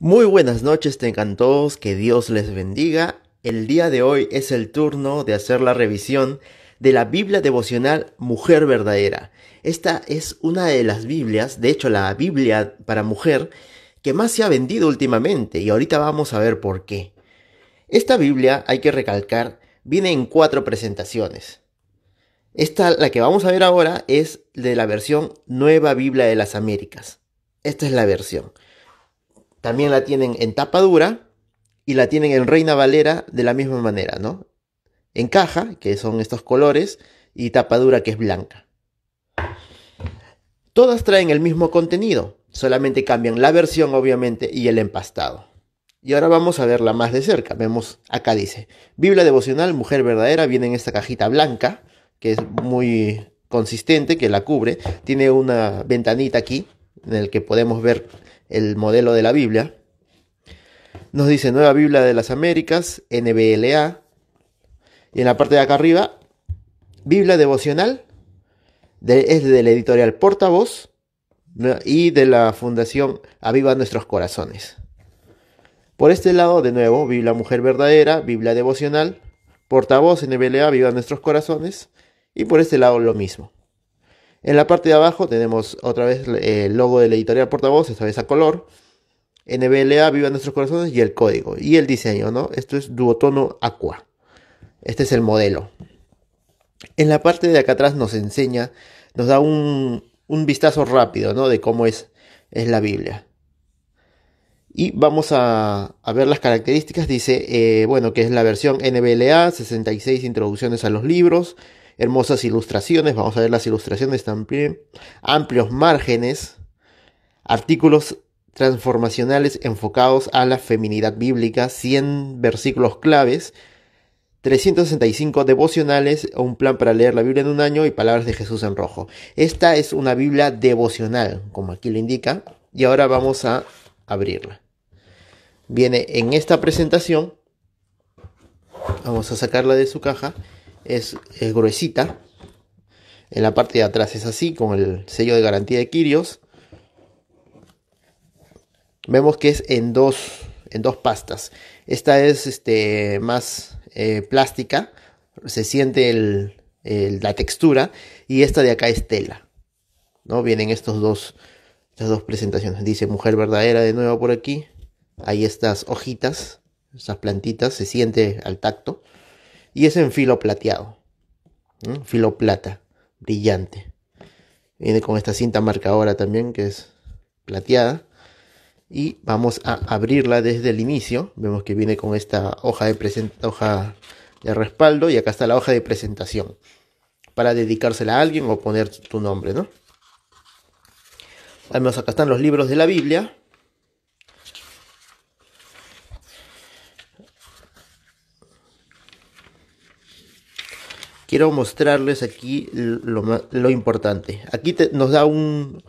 Muy buenas noches tengan todos, que Dios les bendiga. El día de hoy es el turno de hacer la revisión de la Biblia devocional Mujer Verdadera. Esta es una de las Biblias, de hecho la Biblia para mujer, que más se ha vendido últimamente y ahorita vamos a ver por qué. Esta Biblia, hay que recalcar, viene en cuatro presentaciones. Esta, la que vamos a ver ahora, es de la versión Nueva Biblia de las Américas. Esta es la versión. También la tienen en tapa dura y la tienen en Reina Valera de la misma manera, ¿no? En caja, que son estos colores, y tapa dura que es blanca. Todas traen el mismo contenido, solamente cambian la versión obviamente y el empastado. Y ahora vamos a verla más de cerca. Vemos, acá dice, Biblia devocional, mujer verdadera, viene en esta cajita blanca, que es muy consistente, que la cubre. Tiene una ventanita aquí en la que podemos ver el modelo de la Biblia. Nos dice Nueva Biblia de las Américas, NBLA. Y en la parte de acá arriba, Biblia devocional. es de la editorial Portavoz y de la Fundación Aviva Nuestros Corazones. Por este lado, de nuevo, Biblia Mujer Verdadera, Biblia Devocional, Portavoz NBLA, Aviva Nuestros Corazones. Y por este lado lo mismo. En la parte de abajo tenemos otra vez eh, el logo de la editorial portavoz, esta vez a color. NBLA, Viva Nuestros Corazones y el código. Y el diseño, ¿no? Esto es Duotono Aqua. Este es el modelo. En la parte de acá atrás nos enseña, nos da un, vistazo rápido, ¿no? De cómo es, es la Biblia. Y vamos a, ver las características. Dice, eh, bueno, que es la versión NBLA, 66 introducciones a los libros, hermosas ilustraciones, vamos a ver las ilustraciones también, amplios márgenes, artículos transformacionales enfocados a la feminidad bíblica, 100 versículos claves, 365 devocionales, un plan para leer la Biblia en un año y palabras de Jesús en rojo. Esta es una Biblia devocional, como aquí lo indica, y ahora vamos a abrirla. Viene en esta presentación, vamos a sacarla de su caja es, gruesita. En la parte de atrás es así, con el sello de garantía de Kirios. Vemos que es en dos, en dos pastas. Esta es este, más eh, plástica, se siente la textura, y esta de acá es tela. ¿no? Vienen estos dos, estas dos presentaciones. Dice Mujer Verdadera de nuevo por aquí. Hay estas hojitas, estas plantitas, se siente al tacto y es en filo plateado, filo plata, brillante. Viene con esta cinta marcadora también que es plateada y vamos a abrirla desde el inicio. Vemos que viene con esta hoja de, hoja de respaldo y acá está la hoja de presentación para dedicársela a alguien o poner tu nombre, ¿no? Al menos acá están los libros de la Biblia quiero mostrarles aquí lo, lo importante. Aquí nos da un,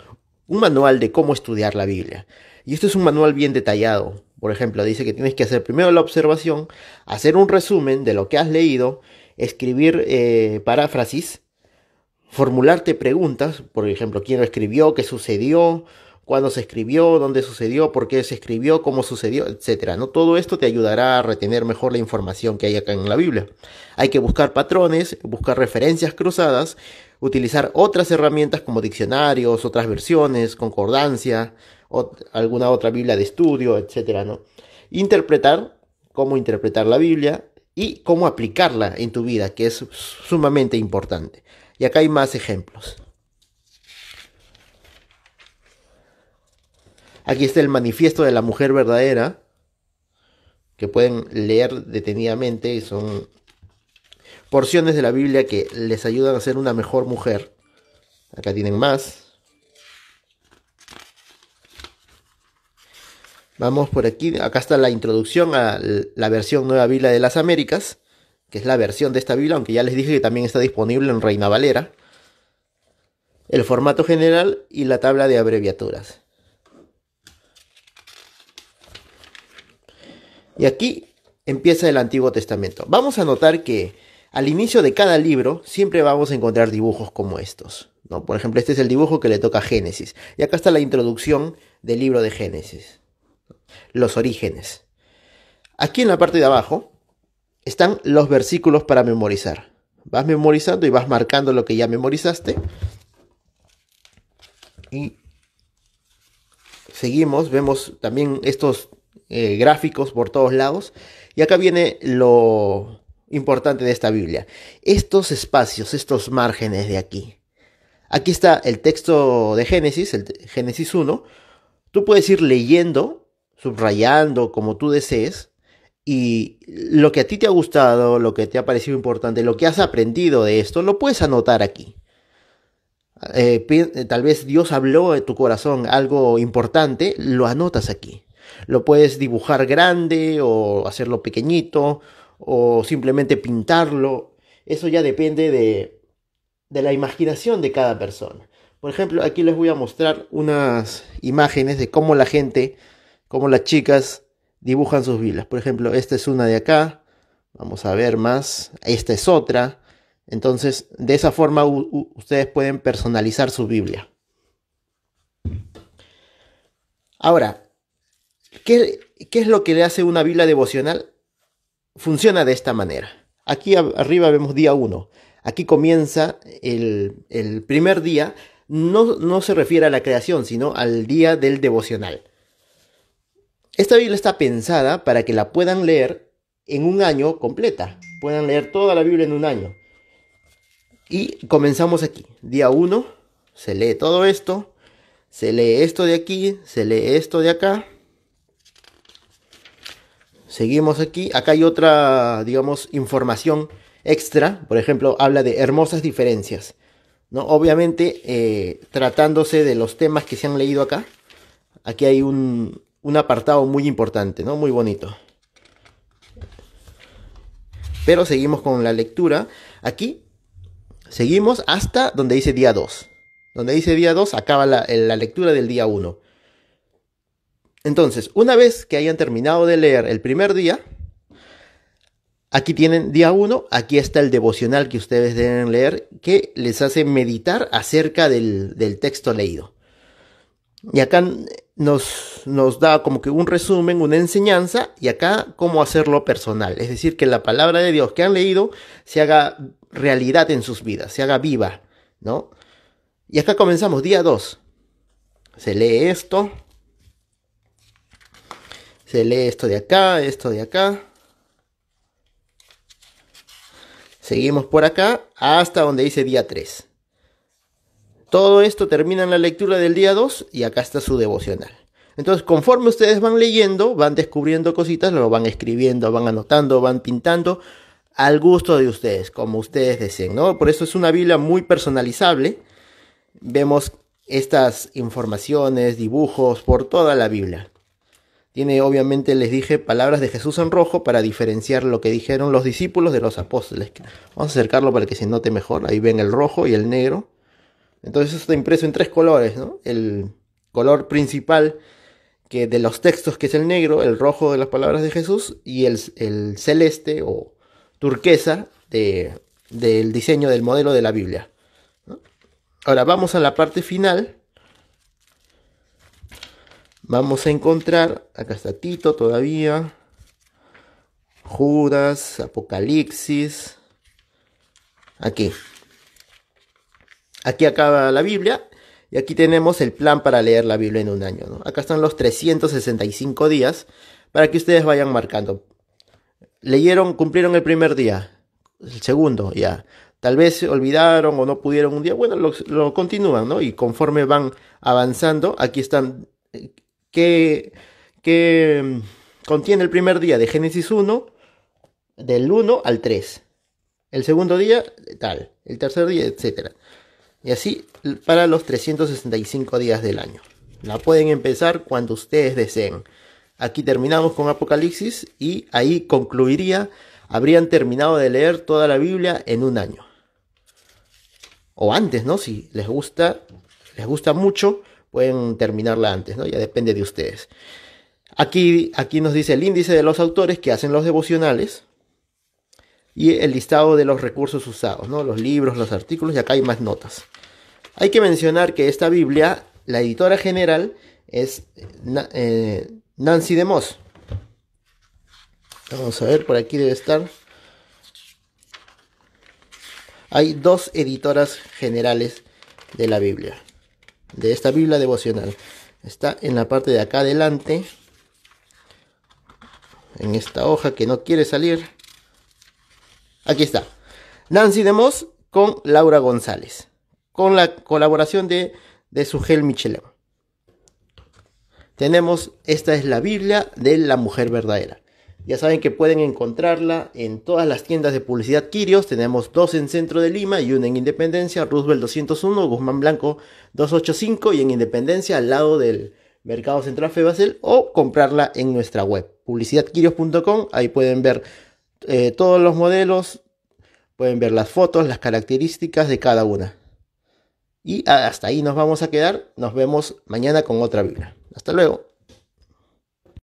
un manual de cómo estudiar la Biblia. Y esto es un manual bien detallado. Por ejemplo, dice que tienes que hacer primero la observación, hacer un resumen de lo que has leído, escribir eh, paráfrasis, formularte preguntas, por ejemplo, quién lo escribió, qué sucedió, cuándo se escribió, dónde sucedió, por qué se escribió, cómo sucedió, etcétera. ¿no? Todo esto te ayudará a retener mejor la información que hay acá en la Biblia. Hay que buscar patrones, buscar referencias cruzadas, utilizar otras herramientas como diccionarios, otras versiones, concordancia, alguna otra Biblia de estudio, etcétera. ¿no? Interpretar, cómo interpretar la Biblia y cómo aplicarla en tu vida, que es sumamente importante. Y acá hay más ejemplos. Aquí está el manifiesto de la mujer verdadera, que pueden leer detenidamente son porciones de la Biblia que les ayudan a ser una mejor mujer. Acá tienen más. Vamos por aquí, acá está la introducción a la versión Nueva Biblia de las Américas, que es la versión de esta Biblia, aunque ya les dije que también está disponible en Reina Valera. El formato general y la tabla de abreviaturas. Y aquí empieza el Antiguo Testamento. Vamos a notar que al inicio de cada libro siempre vamos a encontrar dibujos como estos. Por ejemplo, este es el dibujo que le toca a Génesis. Y acá está la introducción del libro de Génesis. Los orígenes. Aquí en la parte de abajo están los versículos para memorizar. Vas memorizando y vas marcando lo que ya memorizaste. Y seguimos, vemos también estos eh, gráficos por todos lados. Y acá viene lo importante de esta Biblia. Estos espacios, estos márgenes de aquí. Aquí está el texto de Génesis, el Génesis 1. Tú puedes ir leyendo, subrayando como tú desees, y lo que a ti te ha gustado, lo que te ha parecido importante, lo que has aprendido de esto, lo puedes anotar aquí. Eh, tal vez Dios habló de tu corazón algo importante, lo anotas aquí. Lo puedes dibujar grande o hacerlo pequeñito o simplemente pintarlo. Eso ya depende de, la imaginación de cada persona. Por ejemplo, aquí les voy a mostrar unas imágenes de cómo la gente, cómo las chicas dibujan sus vilas. Por ejemplo, esta es una de acá. Vamos a ver más. Esta es otra. Entonces, de esa forma ustedes pueden personalizar su Biblia. Ahora, ¿Qué, es lo que le hace una Biblia devocional? Funciona de esta manera. Aquí arriba vemos día 1. Aquí comienza el, primer día. No, se refiere a la creación, sino al día del devocional. Esta Biblia está pensada para que la puedan leer en un año completa. Puedan leer toda la Biblia en un año. Y comenzamos aquí. Día 1. Se lee todo esto. Se lee esto de aquí. Se lee esto de acá seguimos aquí. Acá hay otra, digamos, información extra. Por ejemplo, habla de hermosas diferencias. ¿no? Obviamente, eh, tratándose de los temas que se han leído acá, aquí hay un, apartado muy importante, ¿no? Muy bonito. Pero seguimos con la lectura. Aquí seguimos hasta donde dice día 2. Donde dice día 2 acaba la, la lectura del día 1. Entonces, una vez que hayan terminado de leer el primer día, aquí tienen día 1, aquí está el devocional que ustedes deben leer, que les hace meditar acerca del, texto leído. Y acá nos, nos, da como que un resumen, una enseñanza, y acá cómo hacerlo personal. Es decir, que la palabra de Dios que han leído se haga realidad en sus vidas, se haga viva, ¿no? Y acá comenzamos, día 2. Se lee esto, se lee esto de acá, esto de acá. Seguimos por acá hasta donde dice día 3. Todo esto termina en la lectura del día 2 y acá está su devocional. Entonces, conforme ustedes van leyendo, van descubriendo cositas, lo van escribiendo, van anotando, van pintando al gusto de ustedes, como ustedes deseen, ¿no? Por eso es una Biblia muy personalizable. Vemos estas informaciones, dibujos por toda la Biblia. Tiene obviamente, les dije, palabras de Jesús en rojo para diferenciar lo que dijeron los discípulos de los apóstoles. Vamos a acercarlo para que se note mejor. Ahí ven el rojo y el negro. Entonces está impreso en tres colores, El color principal que de los textos, que es el negro, el rojo de las palabras de Jesús y el, celeste o turquesa de, del diseño del modelo de la Biblia. Ahora vamos a la parte final Vamos a encontrar, acá está Tito todavía, Judas, Apocalipsis, aquí. Aquí acaba la Biblia y aquí tenemos el plan para leer la Biblia en un año. ¿no? Acá están los 365 días para que ustedes vayan marcando. Leyeron, cumplieron el primer día, el segundo ya. Tal vez olvidaron o no pudieron un día. Bueno, lo, lo continúan, ¿no? Y conforme van avanzando, aquí están que, mm, contiene el primer día de Génesis 1, del 1 al 3. El segundo día, tal. El tercer día, etc. Y así para los 365 días del año. La pueden empezar cuando ustedes deseen. Aquí terminamos con Apocalipsis y ahí concluiría. Habrían terminado de leer toda la Biblia en un año. O antes, ¿no? Si les gusta, les gusta mucho pueden terminarla antes, ¿no? Ya depende de ustedes. Aquí, aquí nos dice el índice de los autores que hacen los devocionales y el listado de los recursos usados, ¿no? Los libros, los artículos y acá hay más notas. Hay que mencionar que esta Biblia, la editora general es eh, Nancy de Moss. Vamos a ver, por aquí debe estar. Hay dos editoras generales de la Biblia de esta Biblia devocional. Está en la parte de acá adelante, en esta hoja que no quiere salir. Aquí está. Nancy de Moss con Laura González, con la colaboración de, de Sugel Micheleo. Tenemos, esta es la Biblia de la mujer verdadera. Ya saben que pueden encontrarla en todas las tiendas de publicidad Kirios. Tenemos dos en centro de Lima y una en Independencia, Roosevelt 201, Guzmán Blanco 285 y en Independencia al lado del Mercado Central Febasel o comprarla en nuestra web publicidadkirios.com Ahí pueden ver eh, todos los modelos, pueden ver las fotos, las características de cada una. Y hasta ahí nos vamos a quedar. Nos vemos mañana con otra biblia. Hasta luego.